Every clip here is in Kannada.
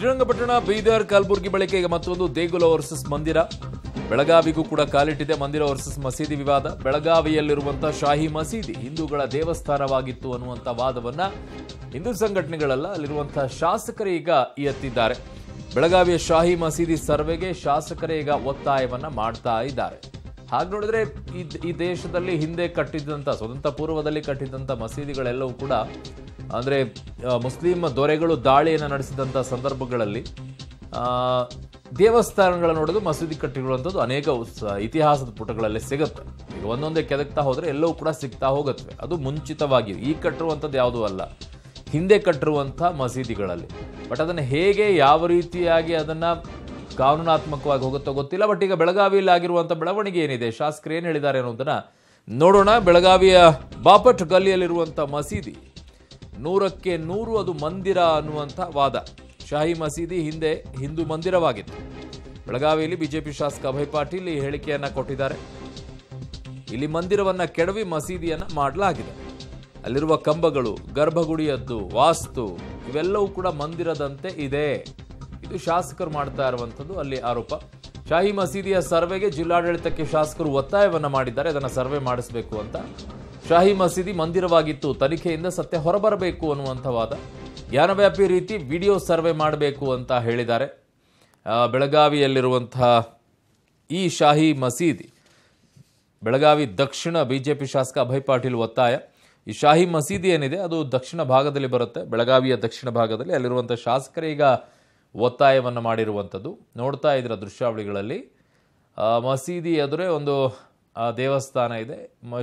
ಶ್ರೀರಂಗಪಟ್ಟಣ ಬೀದರ್ ಕಲಬುರಗಿ ಬಳಿಕ ಈಗ ಮತ್ತೊಂದು ದೇಗುಲ ವರ್ಸಸ್ ಮಂದಿರ ಬೆಳಗಾವಿಗೂ ಕೂಡ ಕಾಲಿಟ್ಟಿದೆ ಮಂದಿರ ವರ್ಸಸ್ ಮಸೀದಿ ವಿವಾದ ಬೆಳಗಾವಿಯಲ್ಲಿರುವಂತಹ ಶಾಹಿ ಮಸೀದಿ ಹಿಂದೂಗಳ ದೇವಸ್ಥಾನವಾಗಿತ್ತು ಅನ್ನುವಂಥ ವಾದವನ್ನ ಹಿಂದೂ ಸಂಘಟನೆಗಳಲ್ಲ ಅಲ್ಲಿರುವಂತಹ ಶಾಸಕರೇ ಈಗ ಎತ್ತಿದ್ದಾರೆ ಬೆಳಗಾವಿಯ ಶಾಹಿ ಮಸೀದಿ ಸರ್ವೆಗೆ ಶಾಸಕರೇ ಈಗ ಒತ್ತಾಯವನ್ನ ಮಾಡ್ತಾ ಇದ್ದಾರೆ ಹಾಗೆ ನೋಡಿದ್ರೆ ಈ ದೇಶದಲ್ಲಿ ಹಿಂದೆ ಕಟ್ಟಿದ್ದಂಥ ಸ್ವತಂತ್ರ ಪೂರ್ವದಲ್ಲಿ ಕಟ್ಟಿದ್ದಂಥ ಮಸೀದಿಗಳೆಲ್ಲವೂ ಕೂಡ ಅಂದರೆ ಮುಸ್ಲಿಂ ದೊರೆಗಳು ದಾಳಿಯನ್ನು ನಡೆಸಿದಂಥ ಸಂದರ್ಭಗಳಲ್ಲಿ ದೇವಸ್ಥಾನಗಳನ್ನು ನೋಡೋದು ಮಸೀದಿ ಕಟ್ಟಿರುವಂಥದ್ದು ಅನೇಕ ಇತಿಹಾಸದ ಪುಟಗಳಲ್ಲಿ ಸಿಗುತ್ತೆ ಈಗ ಒಂದೊಂದೇ ಕೆದಕ್ತಾ ಹೋದರೆ ಎಲ್ಲವೂ ಕೂಡ ಸಿಗ್ತಾ ಹೋಗುತ್ತವೆ ಅದು ಮುಂಚಿತವಾಗಿ ಈ ಕಟ್ಟಿರುವಂಥದ್ದು ಯಾವುದೂ ಅಲ್ಲ ಹಿಂದೆ ಕಟ್ಟಿರುವಂಥ ಮಸೀದಿಗಳಲ್ಲಿ ಬಟ್ ಅದನ್ನು ಹೇಗೆ ಯಾವ ರೀತಿಯಾಗಿ ಅದನ್ನು ಕಾನೂನಾತ್ಮಕವಾಗಿ ಹೋಗುತ್ತೋ ಗೊತ್ತಿಲ್ಲ ಬಟ್ ಈಗ ಬೆಳಗಾವಿಯಲ್ಲಿ ಆಗಿರುವಂಥ ಬೆಳವಣಿಗೆ ಏನಿದೆ ಶಾಸಕರು ಏನು ಹೇಳಿದ್ದಾರೆ ಅನ್ನೋದನ್ನು ನೋಡೋಣ ಬೆಳಗಾವಿಯ ಬಾಪಟ್ ಗಲ್ಲಿಯಲ್ಲಿರುವಂಥ ಮಸೀದಿ ನೂರಕ್ಕೆ ನೂರು ಅದು ಮಂದಿರ ಅನ್ನುವಂಥ ವಾದ ಶಾಹಿ ಮಸೀದಿ ಹಿಂದೆ ಹಿಂದೂ ಮಂದಿರವಾಗಿತ್ತು ಬೆಳಗಾವಿಯಲ್ಲಿ ಬಿಜೆಪಿ ಶಾಸಕ ಅಭಯ್ ಪಾಟೀಲ್ ಈ ಹೇಳಿಕೆಯನ್ನು ಕೊಟ್ಟಿದ್ದಾರೆ ಇಲ್ಲಿ ಮಂದಿರವನ್ನು ಕೆಡವಿ ಮಸೀದಿಯನ್ನು ಮಾಡಲಾಗಿದೆ ಅಲ್ಲಿರುವ ಕಂಬಗಳು ಗರ್ಭಗುಡಿಯದ್ದು ವಾಸ್ತು ಇವೆಲ್ಲವೂ ಕೂಡ ಮಂದಿರದಂತೆ ಇದೆ ಇದು ಶಾಸಕರು ಮಾಡ್ತಾ ಇರುವಂಥದ್ದು ಅಲ್ಲಿ ಆರೋಪ ಶಾಹಿ ಮಸೀದಿಯ ಸರ್ವೆಗೆ ಜಿಲ್ಲಾಡಳಿತಕ್ಕೆ ಶಾಸಕರು ಒತ್ತಾಯವನ್ನು ಮಾಡಿದ್ದಾರೆ ಅದನ್ನು ಸರ್ವೆ ಮಾಡಿಸಬೇಕು ಅಂತ ಶಾಹಿ ಮಸೀದಿ ಮಂದಿರವಾಗಿತ್ತು ತನಿಖೆಯಿಂದ ಸತ್ಯ ಹೊರಬರಬೇಕು ಅನ್ನುವಂಥವಾದ ಜ್ಞಾನವ್ಯಾಪಿ ರೀತಿ ವಿಡಿಯೋ ಸರ್ವೆ ಮಾಡಬೇಕು ಅಂತ ಹೇಳಿದ್ದಾರೆ ಬೆಳಗಾವಿಯಲ್ಲಿರುವಂತಹ ಈ ಶಾಹಿ ಮಸೀದಿ ಬೆಳಗಾವಿ ದಕ್ಷಿಣ ಬಿ ಜೆ ಪಿ ಶಾಸಕ ಅಭಯ್ ಪಾಟೀಲ್ ಒತ್ತಾಯ ಈ ಶಾಹಿ ಮಸೀದಿ ಏನಿದೆ ಅದು ದಕ್ಷಿಣ ಭಾಗದಲ್ಲಿ ಬರುತ್ತೆ ಬೆಳಗಾವಿಯ ದಕ್ಷಿಣ ಭಾಗದಲ್ಲಿ ಅಲ್ಲಿರುವಂಥ ಈಗ ಒತ್ತಾಯವನ್ನು ಮಾಡಿರುವಂಥದ್ದು ನೋಡ್ತಾ ಇದ್ರ ದೃಶ್ಯಾವಳಿಗಳಲ್ಲಿ ಮಸೀದಿ ಎದುರೇ ಒಂದು ದೇವಸ್ಥಾನ ಇದೆ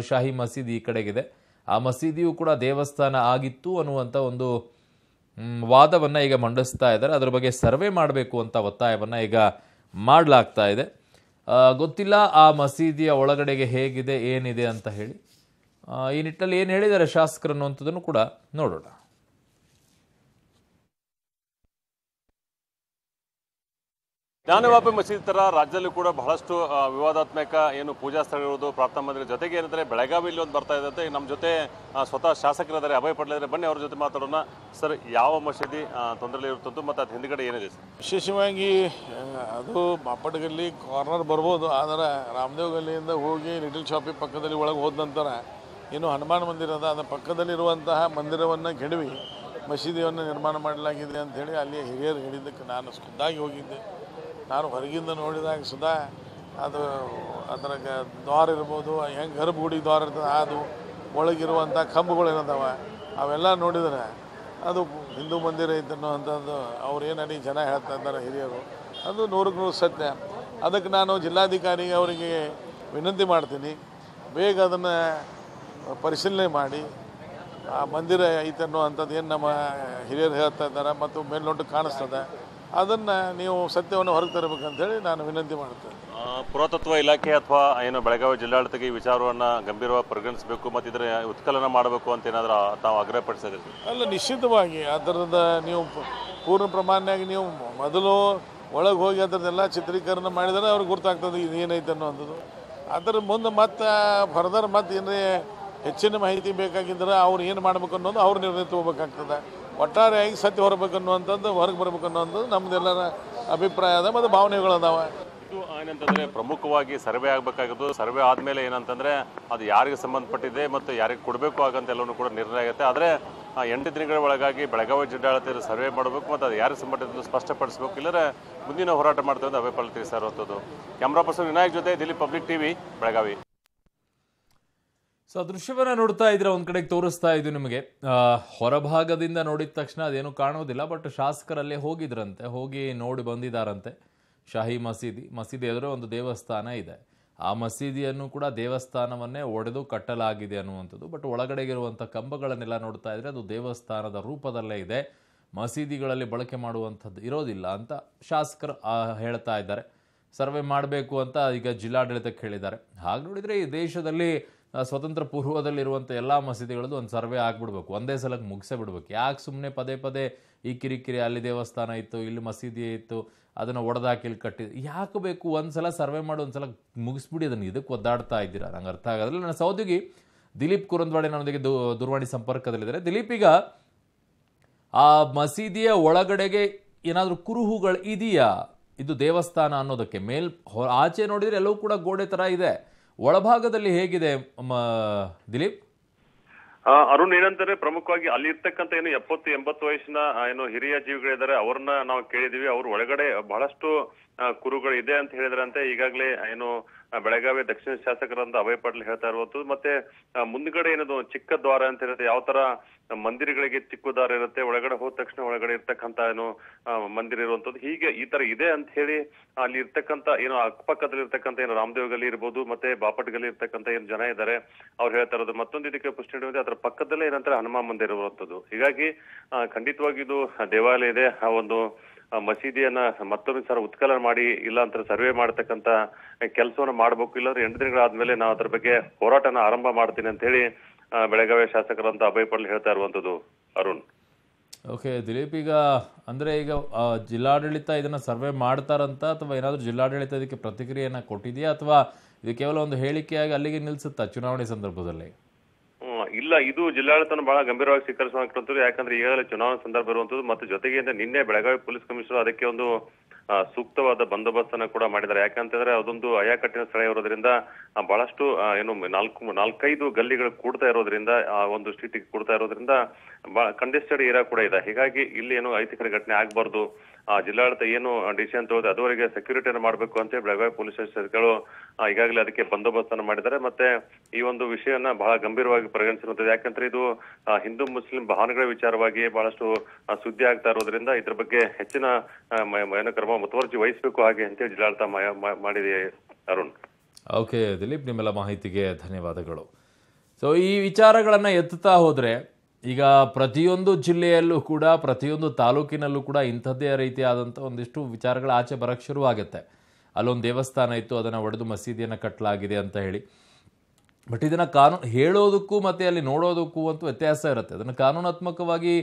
ಶಾಹಿ ಮಸೀದಿ ಈ ಕಡೆಗಿದೆ ಆ ಮಸೀದಿಯೂ ಕೂಡ ದೇವಸ್ಥಾನ ಆಗಿತ್ತು ಅನ್ನುವಂಥ ಒಂದು ವಾದವನ್ನು ಈಗ ಮಂಡಿಸ್ತಾ ಇದ್ದಾರೆ ಅದರ ಬಗ್ಗೆ ಸರ್ವೆ ಮಾಡಬೇಕು ಅಂತ ಒತ್ತಾಯವನ್ನು ಈಗ ಮಾಡಲಾಗ್ತಾ ಇದೆ ಗೊತ್ತಿಲ್ಲ ಆ ಮಸೀದಿಯ ಒಳಗಡೆಗೆ ಹೇಗಿದೆ ಏನಿದೆ ಅಂತ ಹೇಳಿ ಈ ನಿಟ್ಟಿನಲ್ಲಿ ಏನು ಹೇಳಿದ್ದಾರೆ ಶಾಸಕರು ಅನ್ನುವಂಥದ್ದನ್ನು ಕೂಡ ನೋಡೋಣ ಜ್ಞಾನವಾಪಿ ಮಸೀದಿ ಥರ ರಾಜ್ಯದಲ್ಲೂ ಕೂಡ ಬಹಳಷ್ಟು ವಿವಾದಾತ್ಮಕ ಏನು ಪೂಜಾ ಸ್ಥಳ ಇರೋದು ಪ್ರಾರ್ಥನಾ ಮಂದಿರ ಜೊತೆಗೆ ಏನಂದರೆ ಬೆಳಗಾವಿಯಲ್ಲಿ ಒಂದು ಬರ್ತಾ ಇದ್ದಂತೆ ನಮ್ಮ ಜೊತೆ ಸ್ವತಃ ಶಾಸಕರಿದ್ದಾರೆ ಅಭಯ ಪಡಲಿದ್ದಾರೆ ಬನ್ನಿ ಅವ್ರ ಜೊತೆ ಮಾತಾಡೋಣ ಸರ್ ಯಾವ ಮಸೀದಿ ತೊಂದರೆ ಇರುತ್ತದ್ದು ಮತ್ತು ಅದು ಹಿಂದ್ಗಡೆ ಏನಿದೆ ಸರ್ ವಿಶೇಷವಾಗಿ ಅದು ಮಪಟಗಲ್ಲಿ ಕಾರ್ನರ್ ಬರ್ಬೋದು ಆದರೆ ರಾಮದೇವ್ ಗಲ್ಲಿಯಿಂದ ಹೋಗಿ ಲಿಟಲ್ ಶಾಪಿ ಪಕ್ಕದಲ್ಲಿ ಒಳಗೆ ಹೋದ ನಂತರ ಏನು ಹನುಮಾನ್ ಮಂದಿರ ಅದ ಅದರ ಪಕ್ಕದಲ್ಲಿರುವಂತಹ ಮಂದಿರವನ್ನು ಕೆಡವಿ ಮಸೀದಿಯನ್ನು ನಿರ್ಮಾಣ ಮಾಡಲಾಗಿದೆ ಹೇಳಿ ಅಲ್ಲಿ ಹಿರಿಯರು ಹೇಳಿದ್ದಕ್ಕೆ ನಾನು ಖುದ್ದಾಗಿ ಹೋಗಿದ್ದೆ ನಾನು ಹೊರಗಿಂದ ನೋಡಿದಾಗ ಸುದಾ ಅದು ಅದರ ದ್ವಾರ ಇರ್ಬೋದು ಹೆಂಗೆ ಗರ್ಭಗುಡಿ ದ್ವಾರ ಇರ್ತದೆ ಅದು ಒಳಗಿರುವಂಥ ಏನದವ ಅವೆಲ್ಲ ನೋಡಿದರೆ ಅದು ಹಿಂದೂ ಮಂದಿರ ಇದ್ದನೋ ಅಂತಂದು ಏನು ಅಡಿ ಜನ ಹೇಳ್ತಾ ಇದ್ದಾರೆ ಹಿರಿಯರು ಅದು ನೂರಕ್ಕೆ ನೂರು ಸತ್ಯ ಅದಕ್ಕೆ ನಾನು ಜಿಲ್ಲಾಧಿಕಾರಿ ಅವರಿಗೆ ವಿನಂತಿ ಮಾಡ್ತೀನಿ ಬೇಗ ಅದನ್ನು ಪರಿಶೀಲನೆ ಮಾಡಿ ಆ ಮಂದಿರ ಐತೆ ಅಂಥದ್ದು ಏನು ನಮ್ಮ ಹಿರಿಯರು ಹೇಳ್ತಾ ಇದ್ದಾರೆ ಮತ್ತು ಮೇಲ್ನೋಟಕ್ಕೆ ಕಾಣಿಸ್ತದೆ ಅದನ್ನು ನೀವು ಸತ್ಯವನ್ನು ಹೊರಗೆ ತರಬೇಕಂತೇಳಿ ನಾನು ವಿನಂತಿ ಮಾಡ್ತೇನೆ ಪುರಾತತ್ವ ಇಲಾಖೆ ಅಥವಾ ಏನು ಬೆಳಗಾವಿ ಜಿಲ್ಲಾಡಳಿತಕ್ಕೆ ಈ ವಿಚಾರವನ್ನು ಗಂಭೀರವಾಗಿ ಪರಿಗಣಿಸಬೇಕು ಮತ್ತು ಇದರ ಉತ್ಕಲನ ಮಾಡಬೇಕು ಅಂತ ಏನಾದರೂ ತಾವು ಆಗ್ರಹಪಡಿಸಿದ್ರಿ ಅಲ್ಲ ನಿಶ್ಚಿತವಾಗಿ ಅದರದ ನೀವು ಪೂರ್ಣ ಪ್ರಮಾಣಿಯಾಗಿ ನೀವು ಮೊದಲು ಒಳಗೆ ಹೋಗಿ ಅದರದ್ದೆಲ್ಲ ಚಿತ್ರೀಕರಣ ಮಾಡಿದರೆ ಅವ್ರಿಗೆ ಗುರ್ತಾಗ್ತದೆ ಇದು ಏನೈತೆ ಅನ್ನೋದು ಅದರ ಮುಂದೆ ಮತ್ತೆ ಫರ್ದರ್ ಮತ್ತೆ ಏನೇ ಹೆಚ್ಚಿನ ಮಾಹಿತಿ ಬೇಕಾಗಿದ್ದರೆ ಅವ್ರು ಏನು ಮಾಡಬೇಕು ಅನ್ನೋದು ಅವ್ರು ನಿರ್ಣಯ ತಗೋಬೇಕಾಗ್ತದೆ ಒಟ್ಟಾರೆಯಾಗಿ ಸತ್ಯ ಹೊರಬೇಕನ್ನುವಂಥದ್ದು ಹೊರಗೆ ಅನ್ನುವಂಥದ್ದು ನಮ್ದೆಲ್ಲರ ಅಭಿಪ್ರಾಯ ಅದ ಮತ್ತು ಭಾವನೆಗಳದಾವೆ ಇದು ಏನಂತಂದರೆ ಪ್ರಮುಖವಾಗಿ ಸರ್ವೆ ಆಗಬೇಕಾಗಿದ್ದು ಸರ್ವೆ ಆದಮೇಲೆ ಏನಂತಂದ್ರೆ ಅದು ಯಾರಿಗೆ ಸಂಬಂಧಪಟ್ಟಿದೆ ಮತ್ತು ಯಾರಿಗೆ ಕೊಡಬೇಕು ಹಾಗಂತ ಎಲ್ಲವೂ ಕೂಡ ನಿರ್ಣಯ ಆಗುತ್ತೆ ಆದರೆ ಎಂಟು ದಿನಗಳ ಒಳಗಾಗಿ ಬೆಳಗಾವಿ ಜಿಲ್ಲಾಡಳಿತ ಸರ್ವೆ ಮಾಡಬೇಕು ಮತ್ತು ಅದು ಯಾರಿಗೆ ಸಂಬಂಧಪಟ್ಟಿದ್ದು ಸ್ಪಷ್ಟಪಡಿಸಬೇಕು ಇಲ್ಲದ್ರೆ ಮುಂದಿನ ಹೋರಾಟ ಮಾಡ್ತೇವೆ ಅಂತ ಅಭಿಪ್ರಾಯ ತಿಳಿಸಿರುವಂಥದ್ದು ಕ್ಯಾಮ್ರಾ ಪರ್ಸನ್ ವಿನಾಯಕ್ ಜೊತೆ ದಿಲ್ಲಿ ಪಬ್ಲಿಕ್ ಟಿವಿ ಬೆಳಗಾವಿ ಸೊ ದೃಶ್ಯವನ್ನು ನೋಡ್ತಾ ಇದ್ರೆ ಒಂದು ಕಡೆಗೆ ತೋರಿಸ್ತಾ ಇದ್ದು ನಿಮಗೆ ಹೊರಭಾಗದಿಂದ ನೋಡಿದ ತಕ್ಷಣ ಅದೇನು ಕಾಣೋದಿಲ್ಲ ಬಟ್ ಶಾಸಕರಲ್ಲೇ ಹೋಗಿದ್ರಂತೆ ಹೋಗಿ ನೋಡಿ ಬಂದಿದಾರಂತೆ ಶಾಹಿ ಮಸೀದಿ ಮಸೀದಿ ಎದುರು ಒಂದು ದೇವಸ್ಥಾನ ಇದೆ ಆ ಮಸೀದಿಯನ್ನು ಕೂಡ ದೇವಸ್ಥಾನವನ್ನೇ ಒಡೆದು ಕಟ್ಟಲಾಗಿದೆ ಅನ್ನುವಂಥದ್ದು ಬಟ್ ಒಳಗಡೆಗಿರುವಂಥ ಕಂಬಗಳನ್ನೆಲ್ಲ ನೋಡ್ತಾ ಇದ್ರೆ ಅದು ದೇವಸ್ಥಾನದ ರೂಪದಲ್ಲೇ ಇದೆ ಮಸೀದಿಗಳಲ್ಲಿ ಬಳಕೆ ಮಾಡುವಂಥದ್ದು ಇರೋದಿಲ್ಲ ಅಂತ ಶಾಸಕರು ಹೇಳ್ತಾ ಇದ್ದಾರೆ ಸರ್ವೆ ಮಾಡಬೇಕು ಅಂತ ಈಗ ಜಿಲ್ಲಾಡಳಿತಕ್ಕೆ ಹೇಳಿದ್ದಾರೆ ಹಾಗೆ ನೋಡಿದರೆ ಈ ದೇಶದಲ್ಲಿ ಸ್ವತಂತ್ರ ಪೂರ್ವದಲ್ಲಿರುವಂಥ ಎಲ್ಲ ಮಸೀದಿಗಳದ್ದು ಒಂದು ಸರ್ವೆ ಆಗಿಬಿಡ್ಬೇಕು ಒಂದೇ ಸಲಕ್ಕೆ ಮುಗಿಸೇ ಯಾಕೆ ಸುಮ್ಮನೆ ಪದೇ ಪದೇ ಈ ಕಿರಿಕಿರಿ ಅಲ್ಲಿ ದೇವಸ್ಥಾನ ಇತ್ತು ಇಲ್ಲಿ ಮಸೀದಿ ಇತ್ತು ಅದನ್ನು ಇಲ್ಲಿ ಕಟ್ಟಿ ಯಾಕೆ ಬೇಕು ಒಂದು ಸಲ ಸರ್ವೆ ಮಾಡಿ ಒಂದು ಸಲ ಮುಗಿಸ್ಬಿಡಿ ಅದನ್ನು ಇದಕ್ಕೆ ಒದ್ದಾಡ್ತಾ ಇದ್ದೀರಾ ನಂಗೆ ಅರ್ಥ ಆಗೋದಿಲ್ಲ ನನ್ನ ಸೌದ್ಯೋಗಿ ದಿಲೀಪ್ ಕುರಂದ್ವಾಡೆ ನನ್ನೊಂದಿಗೆ ದೂ ದೂರವಾಣಿ ಸಂಪರ್ಕದಲ್ಲಿದ್ದಾರೆ ದಿಲೀಪ್ ಈಗ ಆ ಮಸೀದಿಯ ಒಳಗಡೆಗೆ ಏನಾದರೂ ಕುರುಹುಗಳು ಇದೆಯಾ ಇದು ದೇವಸ್ಥಾನ ಅನ್ನೋದಕ್ಕೆ ಮೇಲ್ ಆಚೆ ನೋಡಿದರೆ ಎಲ್ಲವೂ ಕೂಡ ಗೋಡೆ ಥರ ಇದೆ ಒಳಭಾಗದಲ್ಲಿ ಹೇಗಿದೆ ದಿಲೀಪ್ ಅರುಣ್ ಏನಂದ್ರೆ ಪ್ರಮುಖವಾಗಿ ಅಲ್ಲಿ ಇರ್ತಕ್ಕಂತ ಏನು ಎಪ್ಪತ್ತು ಎಂಬತ್ತು ವಯಸ್ಸಿನ ಏನು ಹಿರಿಯ ಜೀವಿಗಳಿದ್ದಾರೆ ಅವ್ರನ್ನ ನಾವು ಕೇಳಿದೀವಿ ಅವ್ರ ಒಳಗಡೆ ಬಹಳಷ್ಟು ಕುರುಗಳು ಇದೆ ಅಂತ ಹೇಳಿದ್ರಂತೆ ಈಗಾಗಲೇ ಏನು ಬೆಳಗಾವಿ ದಕ್ಷಿಣ ಶಾಸಕರಂತ ಅಭಯ ಹೇಳ್ತಾ ಇರುವಂತದ್ದು ಮತ್ತೆ ಮುಂದ್ಗಡೆ ಏನದು ಚಿಕ್ಕ ದ್ವಾರ ಅಂತ ಇರುತ್ತೆ ಯಾವ ತರ ಮಂದಿರಗಳಿಗೆ ಚಿಕ್ಕ ದ್ವಾರ ಇರುತ್ತೆ ಒಳಗಡೆ ಹೋದ ತಕ್ಷಣ ಒಳಗಡೆ ಇರ್ತಕ್ಕಂತ ಏನು ಮಂದಿರ ಇರುವಂತದ್ದು ಹೀಗೆ ಈ ತರ ಇದೆ ಅಂತ ಹೇಳಿ ಅಲ್ಲಿ ಇರ್ತಕ್ಕಂತ ಏನೋ ಅಕ್ಕಪಕ್ಕದಲ್ಲಿ ಇರ್ತಕ್ಕಂತ ಏನು ರಾಮದೇವ್ ಗಲ್ಲಿ ಇರ್ಬೋದು ಮತ್ತೆ ಬಾಪಟ್ ಗಲ್ಲಿ ಇರ್ತಕ್ಕಂತ ಏನು ಜನ ಇದ್ದಾರೆ ಅವ್ರು ಹೇಳ್ತಾ ಇರೋದು ಮತ್ತೊಂದು ಇದಕ್ಕೆ ಪುಷ್ಟಿ ಅದರ ಪಕ್ಕದಲ್ಲೇ ಏನಂತಾರೆ ಹನುಮಾನ್ ಮಂದಿರ ಇರುವಂತದ್ದು ಹೀಗಾಗಿ ಖಂಡಿತವಾಗಿ ಇದು ದೇವಾಲಯ ಇದೆ ಆ ಒಂದು ಮಸೀದಿಯನ್ನ ಮತ್ತೊಮ್ಮೆ ಸರ್ ಉತ್ಕಲನ ಮಾಡಿ ಇಲ್ಲ ಅಂತ ಸರ್ವೆ ಮಾಡತಕ್ಕಂತ ಕೆಲಸವನ್ನ ಮಾಡಬೇಕು ಇಲ್ಲಾಂದ್ರೆ ಎಂಟು ದಿನಗಳಾದ್ಮೇಲೆ ನಾವು ಅದ್ರ ಬಗ್ಗೆ ಹೋರಾಟನ ಆರಂಭ ಮಾಡ್ತೀನಿ ಅಂತ ಹೇಳಿ ಬೆಳಗಾವಿ ಶಾಸಕರಂತ ಅಭಯ್ ಪಟೇಲ್ ಹೇಳ್ತಾ ಇರುವಂತದ್ದು ಅರುಣ್ ಓಕೆ ದಿಲೀಪ್ ಈಗ ಅಂದ್ರೆ ಈಗ ಜಿಲ್ಲಾಡಳಿತ ಇದನ್ನ ಸರ್ವೆ ಮಾಡ್ತಾರಂತ ಅಥವಾ ಏನಾದರೂ ಜಿಲ್ಲಾಡಳಿತ ಇದಕ್ಕೆ ಪ್ರತಿಕ್ರಿಯೆಯನ್ನ ಕೊಟ್ಟಿದೆಯಾ ಅಥವಾ ಇದು ಕೇವಲ ಒಂದು ಹೇಳಿಕೆಯಾಗಿ ಅಲ್ಲಿಗೆ ನಿಲ್ಸುತ್ತಾ ಚುನಾವಣೆ ಸಂದರ್ಭದಲ್ಲಿ ಇಲ್ಲ ಇದು ಜಿಲ್ಲಾಡಳಿತನ ಬಹಳ ಗಂಭೀರವಾಗಿ ಸ್ವೀಕರಿಸುವಂಥದ್ದು ಯಾಕಂದ್ರೆ ಈಗಾಗಲೇ ಚುನಾವಣಾ ಸಂದರ್ಭ ಇರುವಂತದ್ದು ಮತ್ತೆ ಜೊತೆಗೆ ನಿನ್ನೆ ಬೆಳಗಾವಿ ಪೊಲೀಸ್ ಕಮಿಷನರ್ ಅದಕ್ಕೆ ಒಂದು ಸೂಕ್ತವಾದ ಬಂದೋಬಸ್ತ್ ಅನ್ನ ಕೂಡ ಮಾಡಿದ್ದಾರೆ ಯಾಕಂತಂದ್ರೆ ಅದೊಂದು ಅಯಾಕಟ್ಟಿನ ಸ್ಥಳ ಇರೋದ್ರಿಂದ ಬಹಳಷ್ಟು ಏನು ನಾಲ್ಕು ನಾಲ್ಕೈದು ಗಲ್ಲಿಗಳು ಕೂಡ್ತಾ ಇರೋದ್ರಿಂದ ಆ ಒಂದು ಸ್ಟ್ರೀಟಿಗೆ ಕೂಡ್ತಾ ಇರೋದ್ರಿಂದ ಕಂಡೆಸ್ಟೆಡ್ ಏರಿಯಾ ಕೂಡ ಇದೆ ಹೀಗಾಗಿ ಇಲ್ಲಿ ಏನು ಐತಿಕರ ಘಟನೆ ಆಗಬಾರ್ದು ಜಿಲ್ಲಾಡಳಿತ ಏನು ಡಿಸಿಷನ್ ತಗೋದು ಅದುವರೆಗೆ ಸೆಕ್ಯೂರಿಟಿಯನ್ನು ಮಾಡಬೇಕು ಅಂತ ಬೆಳಗಾವಿ ಪೊಲೀಸ್ ಅಧಿಕಾರಿಗಳು ಈಗಾಗಲೇ ಅದಕ್ಕೆ ಬಂದೋಬಸ್ತ್ ಅನ್ನು ಮಾಡಿದ್ದಾರೆ ಮತ್ತೆ ಈ ಒಂದು ವಿಷಯವನ್ನ ಬಹಳ ಗಂಭೀರವಾಗಿ ಪರಿಗಣಿಸಿರುತ್ತದೆ ಯಾಕಂದ್ರೆ ಇದು ಹಿಂದೂ ಮುಸ್ಲಿಂ ಭಾವನೆಗಳ ವಿಚಾರವಾಗಿ ಬಹಳಷ್ಟು ಸುದ್ದಿ ಆಗ್ತಾ ಇರೋದ್ರಿಂದ ಇದ್ರ ಬಗ್ಗೆ ಹೆಚ್ಚಿನ ಏನು ಕ್ರಮ ಮುತುವರ್ಜಿ ವಹಿಸಬೇಕು ಹಾಗೆ ಅಂತೇಳಿ ಜಿಲ್ಲಾಡಳಿತ ಮಾಡಿದೆ ಅರುಣ್ ಓಕೆ ದಿಲೀಪ್ ನಿಮ್ಮೆಲ್ಲ ಮಾಹಿತಿಗೆ ಧನ್ಯವಾದಗಳು ಸೊ ಈ ವಿಚಾರಗಳನ್ನ ಎತ್ತುತ್ತಾ ಹೋದ್ರೆ ಈಗ ಪ್ರತಿಯೊಂದು ಜಿಲ್ಲೆಯಲ್ಲೂ ಕೂಡ ಪ್ರತಿಯೊಂದು ತಾಲೂಕಿನಲ್ಲೂ ಕೂಡ ಇಂಥದ್ದೇ ರೀತಿಯಾದಂಥ ಒಂದಿಷ್ಟು ವಿಚಾರಗಳು ಆಚೆ ಬರಕ್ಕೆ ಶುರುವಾಗುತ್ತೆ ಅಲ್ಲೊಂದು ದೇವಸ್ಥಾನ ಇತ್ತು ಅದನ್ನು ಒಡೆದು ಮಸೀದಿಯನ್ನು ಕಟ್ಟಲಾಗಿದೆ ಅಂತ ಹೇಳಿ ಬಟ್ ಇದನ್ನು ಕಾನೂನು ಹೇಳೋದಕ್ಕೂ ಮತ್ತು ಅಲ್ಲಿ ನೋಡೋದಕ್ಕೂ ಅಂತೂ ವ್ಯತ್ಯಾಸ ಇರುತ್ತೆ ಅದನ್ನು ಕಾನೂನಾತ್ಮಕವಾಗಿ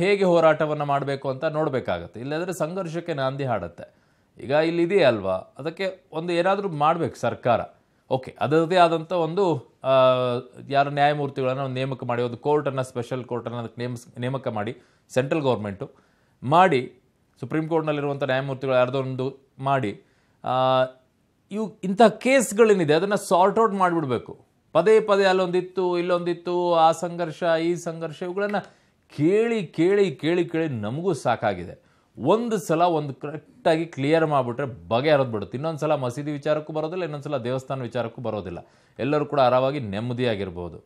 ಹೇಗೆ ಹೋರಾಟವನ್ನು ಮಾಡಬೇಕು ಅಂತ ನೋಡಬೇಕಾಗತ್ತೆ ಇಲ್ಲದ್ರೆ ಸಂಘರ್ಷಕ್ಕೆ ನಾಂದಿ ಹಾಡುತ್ತೆ ಈಗ ಇಲ್ಲಿದೆಯಲ್ವಾ ಅದಕ್ಕೆ ಒಂದು ಏನಾದರೂ ಮಾಡಬೇಕು ಸರ್ಕಾರ ಓಕೆ ಅದರದೇ ಆದಂಥ ಒಂದು ಯಾರು ನ್ಯಾಯಮೂರ್ತಿಗಳನ್ನು ನೇಮಕ ಮಾಡಿ ಒಂದು ಕೋರ್ಟನ್ನು ಸ್ಪೆಷಲ್ ಕೋರ್ಟನ್ನು ಅದಕ್ಕೆ ನೇಮಸ್ ನೇಮಕ ಮಾಡಿ ಸೆಂಟ್ರಲ್ ಗೌರ್ಮೆಂಟು ಮಾಡಿ ಸುಪ್ರೀಂ ಕೋರ್ಟ್ನಲ್ಲಿರುವಂಥ ನ್ಯಾಯಮೂರ್ತಿಗಳು ಯಾರ್ದೋ ಒಂದು ಮಾಡಿ ಇವು ಇಂಥ ಕೇಸ್ಗಳೇನಿದೆ ಅದನ್ನು ಸಾರ್ಟ್ ಔಟ್ ಮಾಡಿಬಿಡಬೇಕು ಪದೇ ಪದೇ ಅಲ್ಲೊಂದಿತ್ತು ಇಲ್ಲೊಂದಿತ್ತು ಆ ಸಂಘರ್ಷ ಈ ಸಂಘರ್ಷ ಇವುಗಳನ್ನು ಕೇಳಿ ಕೇಳಿ ಕೇಳಿ ಕೇಳಿ ನಮಗೂ ಸಾಕಾಗಿದೆ ಒಂದು ಸಲ ಒಂದು ಕರೆಕ್ಟಾಗಿ ಕ್ಲಿಯರ್ ಮಾಡಿಬಿಟ್ರೆ ಬಗೆ ಬಿಡುತ್ತೆ ಇನ್ನೊಂದು ಸಲ ಮಸೀದಿ ವಿಚಾರಕ್ಕೂ ಬರೋದಿಲ್ಲ ಇನ್ನೊಂದು ಸಲ ದೇವಸ್ಥಾನ ವಿಚಾರಕ್ಕೂ ಬರೋದಿಲ್ಲ ಎಲ್ಲರೂ ಕೂಡ ಆರಾಮಾಗಿ ನೆಮ್ಮದಿಯಾಗಿರ್ಬೋದು